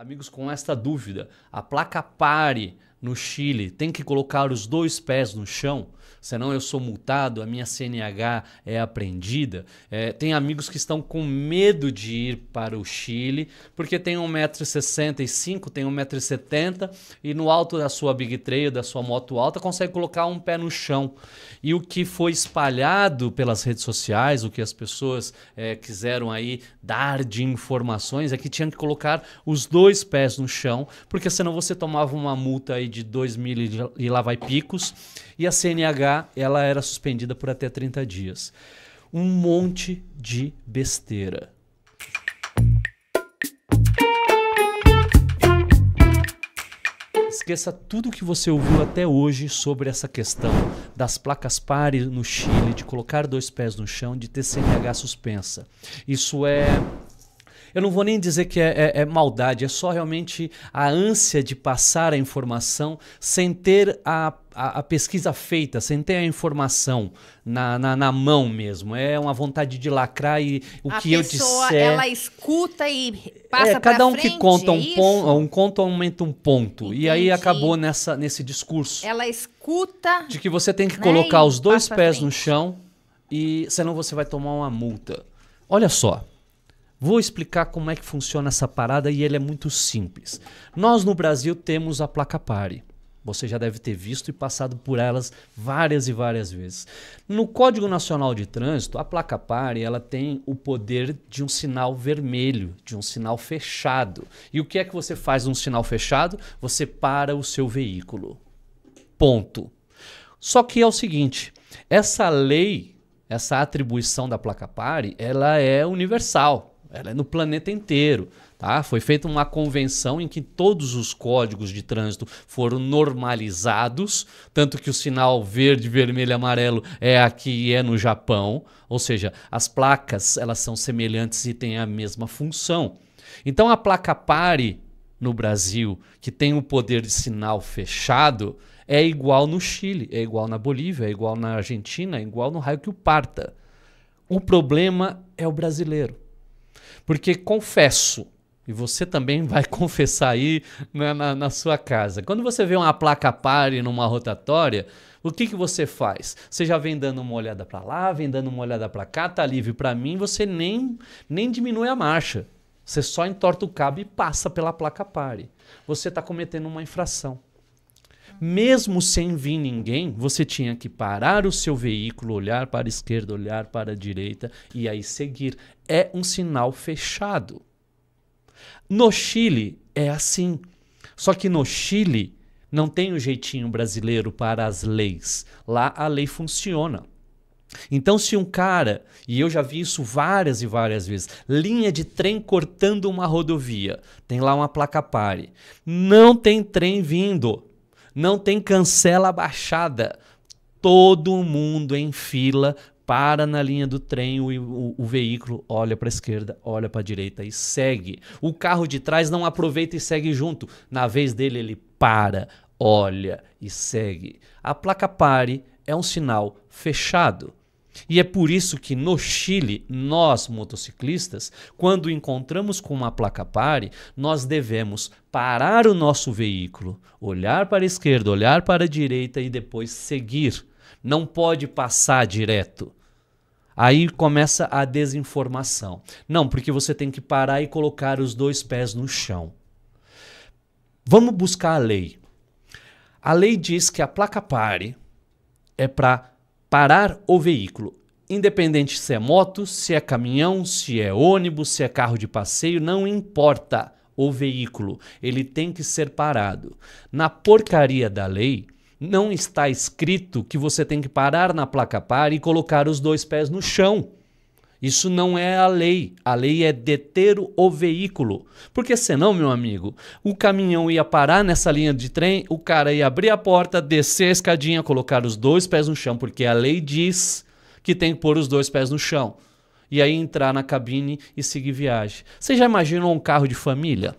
Amigos, com esta dúvida, a placa PARE no Chile, tem que colocar os dois pés no chão, senão eu sou multado, a minha CNH é apreendida. É, tem amigos que estão com medo de ir para o Chile, porque tem 1,65m, tem 1,70m e no alto da sua Big Trail, da sua moto alta, consegue colocar um pé no chão. E o que foi espalhado pelas redes sociais, o que as pessoas é, quiseram aí dar de informações, é que tinha que colocar os dois pés no chão, porque senão você tomava uma multa aí de 2 mil e lá vai picos. E a CNH ela era suspendida por até 30 dias. Um monte de besteira. Esqueça tudo que você ouviu até hoje sobre essa questão das placas pares no Chile, de colocar dois pés no chão, de ter CNH suspensa. Isso é eu não vou nem dizer que é, é, é maldade, é só realmente a ânsia de passar a informação sem ter a a, a, pesquisa feita, sem ter a informação na, na, na, mão mesmo. É uma vontade de lacrar e o a que pessoa, eu disser... ela escuta e passa é, cada um frente, que conta um, é ponto, um conto aumenta um ponto. Entendi. E aí acabou nessa, nesse discurso. Ela escuta... De que você tem que né, colocar os dois pés no chão e senão você vai tomar uma multa. Olha só, Vou explicar como é que funciona essa parada e ele é muito simples. Nós no Brasil temos a placa pare. Você já deve ter visto e passado por elas várias e várias vezes. No Código Nacional de Trânsito, a placa pare ela tem o poder de um sinal vermelho, de um sinal fechado. E o que é que você faz num sinal fechado? Você para o seu veículo. Ponto. Só que é o seguinte, essa lei, essa atribuição da placa pare, ela é universal ela é no planeta inteiro. Tá? Foi feita uma convenção em que todos os códigos de trânsito foram normalizados, tanto que o sinal verde, vermelho amarelo é aqui e é no Japão, ou seja, as placas elas são semelhantes e têm a mesma função. Então a placa pare no Brasil, que tem o poder de sinal fechado, é igual no Chile, é igual na Bolívia, é igual na Argentina, é igual no raio que o parta. O problema é o brasileiro. Porque confesso, e você também vai confessar aí na, né, na, na, sua casa. Quando você vê uma placa pare numa rotatória, o que, que você faz? Você já vem dando uma olhada para lá, vem dando uma olhada para cá, tá livre para mim, você nem, nem diminui a marcha. Você só entorta o cabo e passa pela placa pare. Você está cometendo uma infração mesmo sem vir ninguém, você tinha que parar o seu veículo, olhar para a esquerda, olhar para a direita e aí seguir. É um sinal fechado. No Chile é assim. Só que no Chile não tem o um jeitinho brasileiro para as leis. Lá a lei funciona. Então, se um cara, e eu já vi isso várias e várias vezes, linha de trem cortando uma rodovia, tem lá uma placa pare, não tem trem vindo não tem cancela baixada. Todo mundo em fila para na linha do trem, o, o, o veículo olha para a esquerda, olha para a direita e segue. O carro de trás não aproveita e segue junto. Na vez dele, ele para, olha e segue. A placa pare é um sinal fechado. E é por isso que no Chile, nós motociclistas, quando encontramos com uma placa pare, nós devemos parar o nosso veículo, olhar para a esquerda, olhar para a direita e depois seguir. Não pode passar direto. Aí começa a desinformação. Não, porque você tem que parar e colocar os dois pés no chão. Vamos buscar a lei. A lei diz que a placa pare é para parar o veículo. Independente se é moto, se é caminhão, se é ônibus, se é carro de passeio, não importa o veículo, ele tem que ser parado. Na porcaria da lei, não está escrito que você tem que parar na placa par e colocar os dois pés no chão. Isso não é a lei. A lei é deter o veículo. Porque senão, meu amigo, o caminhão ia parar nessa linha de trem, o cara ia abrir a porta, descer a escadinha, colocar os dois pés no chão, porque a lei diz que tem que pôr os dois pés no chão. E aí entrar na cabine e seguir viagem. Você já imaginou um carro de família?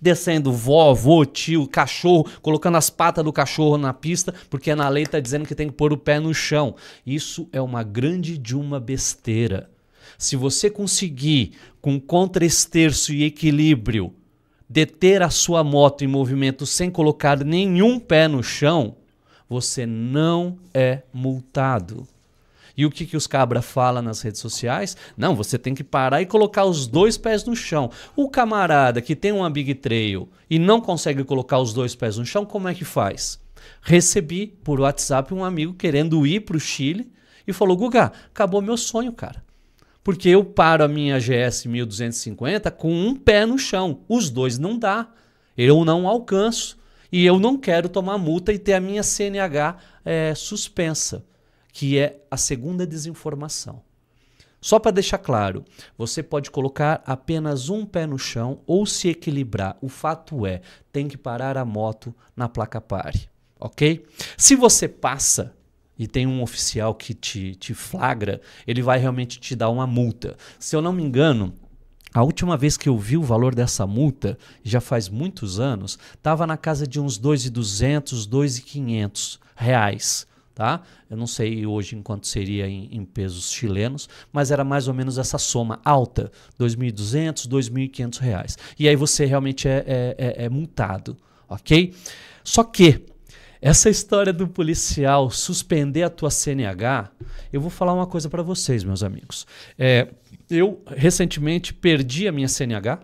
descendo vovô, tio, cachorro, colocando as patas do cachorro na pista, porque na lei está dizendo que tem que pôr o pé no chão. Isso é uma grande de uma besteira. Se você conseguir, com contra-esterço e equilíbrio, deter a sua moto em movimento sem colocar nenhum pé no chão, você não é multado. E o que, que os cabra fala nas redes sociais? Não, você tem que parar e colocar os dois pés no chão. O camarada que tem uma big trail e não consegue colocar os dois pés no chão, como é que faz? Recebi por WhatsApp um amigo querendo ir para o Chile e falou: Guga, acabou meu sonho, cara. Porque eu paro a minha GS 1250 com um pé no chão. Os dois não dá. Eu não alcanço. E eu não quero tomar multa e ter a minha CNH é, suspensa, que é a segunda desinformação. Só para deixar claro, você pode colocar apenas um pé no chão ou se equilibrar. O fato é, tem que parar a moto na placa pare, ok? Se você passa, e tem um oficial que te, te flagra, ele vai realmente te dar uma multa. Se eu não me engano, a última vez que eu vi o valor dessa multa, já faz muitos anos, estava na casa de uns 2,200, 2,500 reais. Tá? Eu não sei hoje em quanto seria em, em, pesos chilenos, mas era mais ou menos essa soma alta, 2.200, 2.500 reais. E aí você realmente é, é, é, é multado, ok? Só que essa história do policial suspender a tua CNH, eu vou falar uma coisa para vocês, meus amigos. É, eu recentemente perdi a minha CNH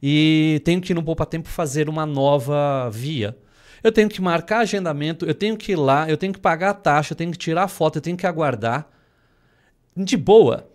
e tenho que ir no Poupa Tempo fazer uma nova via. Eu tenho que marcar agendamento, eu tenho que ir lá, eu tenho que pagar a taxa, eu tenho que tirar a foto, eu tenho que aguardar. De boa,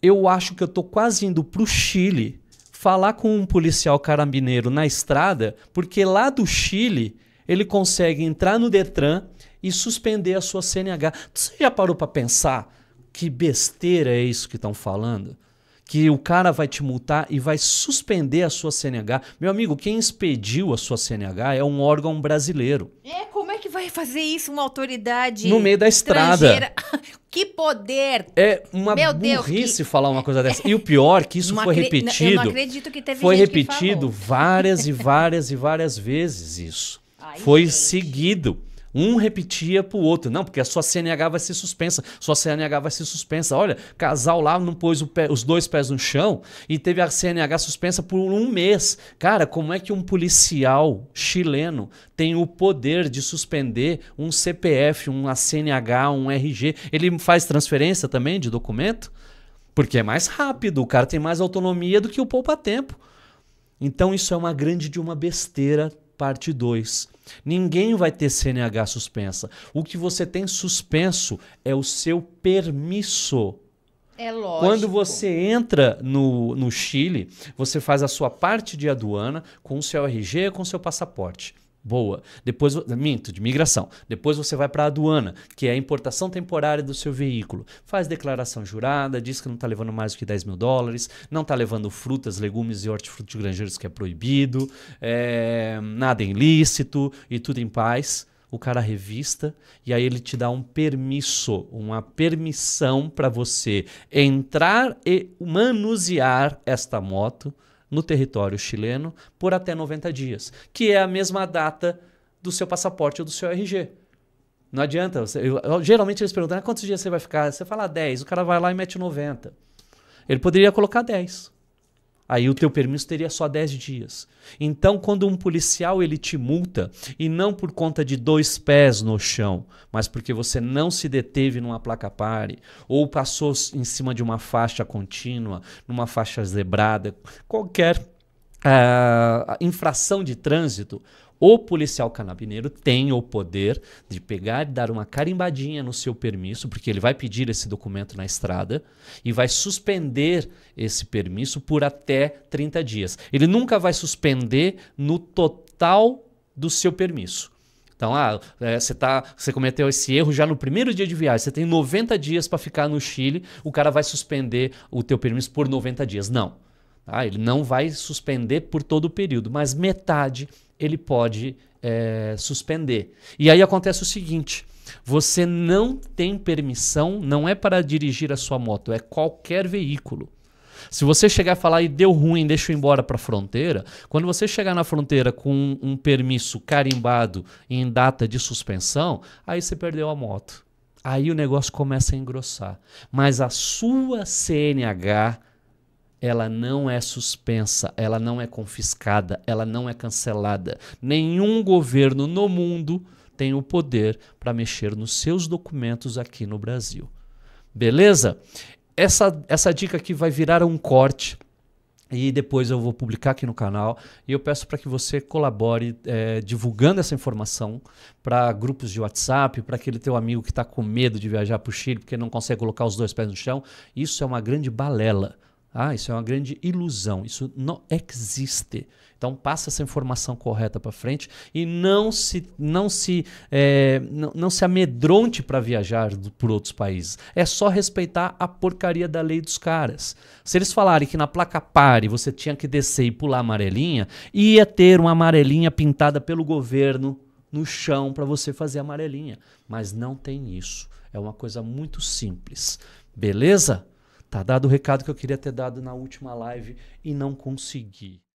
eu acho que eu tô quase indo pro Chile falar com um policial carabineiro na estrada, porque lá do Chile ele consegue entrar no Detran e suspender a sua CNH. Você já parou para pensar que besteira é isso que estão falando? Que o cara vai te multar e vai suspender a sua CNH. Meu amigo, quem expediu a sua CNH é um órgão brasileiro. É, como é que vai fazer isso uma autoridade No meio da estrada. que poder! É uma Meu burrice Deus, que... falar uma coisa dessa. E o pior, que isso foi repetido. Eu não acredito que teve Foi repetido várias e várias e várias vezes isso foi gente. seguido. Um repetia pro outro. Não, porque a sua CNH vai ser suspensa. Sua CNH vai ser suspensa. Olha, casal lá não pôs pé, os dois pés no chão e teve a CNH suspensa por um mês. Cara, como é que um policial chileno tem o poder de suspender um CPF, uma CNH, um RG? Ele faz transferência também de documento? Porque é mais rápido, o cara tem mais autonomia do que o poupa-tempo. Então isso é uma grande de uma besteira parte 2. Ninguém vai ter CNH suspensa. O que você tem suspenso é o seu permisso. É lógico. Quando você entra no, no Chile, você faz a sua parte de aduana com o seu RG, com o seu passaporte. Boa. Depois, minto, de migração. Depois você vai para a aduana, que é a importação temporária do seu veículo. Faz declaração jurada, diz que não está levando mais do que 10 mil dólares, não está levando frutas, legumes e hortifruti granjeiros que é proibido, é, nada ilícito e tudo em paz. O cara revista e aí ele te dá um permisso, uma permissão para você entrar e manusear esta moto no território chileno por até 90 dias, que é a mesma data do seu passaporte ou do seu RG. Não adianta. Você, eu, eu, geralmente eles perguntam: ah, quantos dias você vai ficar? Você fala 10, ah, o cara vai lá e mete 90. Ele poderia colocar 10. Aí o teu permisso teria só 10 dias. Então, quando um policial ele te multa, e não por conta de dois pés no chão, mas porque você não se deteve numa placa pare, ou passou em cima de uma faixa contínua, numa faixa zebrada, qualquer uh, infração de trânsito, o policial canabineiro tem o poder de pegar e dar uma carimbadinha no seu permisso, porque ele vai pedir esse documento na estrada e vai suspender esse permisso por até 30 dias. Ele nunca vai suspender no total do seu permisso. Então, ah, é, você, tá, você cometeu esse erro já no primeiro dia de viagem, você tem 90 dias para ficar no Chile, o cara vai suspender o teu permisso por 90 dias. Não. Ah, Ele não vai suspender por todo o período, mas metade ele pode é, suspender. E aí acontece o seguinte: você não tem permissão, não é para dirigir a sua moto, é qualquer veículo. Se você chegar a falar e deu ruim, deixa eu embora para a fronteira, quando você chegar na fronteira com um permisso carimbado em data de suspensão, aí você perdeu a moto. Aí o negócio começa a engrossar. Mas a sua CNH ela não é suspensa, ela não é confiscada, ela não é cancelada. Nenhum governo no mundo tem o poder para mexer nos seus documentos aqui no Brasil. Beleza? Essa, essa dica aqui vai virar um corte e depois eu vou publicar aqui no canal e eu peço para que você colabore é, divulgando essa informação para grupos de WhatsApp, para aquele teu amigo que está com medo de viajar para o Chile porque não consegue colocar os dois pés no chão. Isso é uma grande balela. Ah, isso é uma grande ilusão, isso não existe. Então passa essa informação correta para frente e não se não se é, não, não, se amedronte para viajar por outros países. É só respeitar a porcaria da lei dos caras. Se eles falarem que na placa pare você tinha que descer e pular amarelinha, ia ter uma amarelinha pintada pelo governo no chão para você fazer amarelinha, mas não tem isso. É uma coisa muito simples. Beleza? Tá dado o recado que eu queria ter dado na última live e não consegui.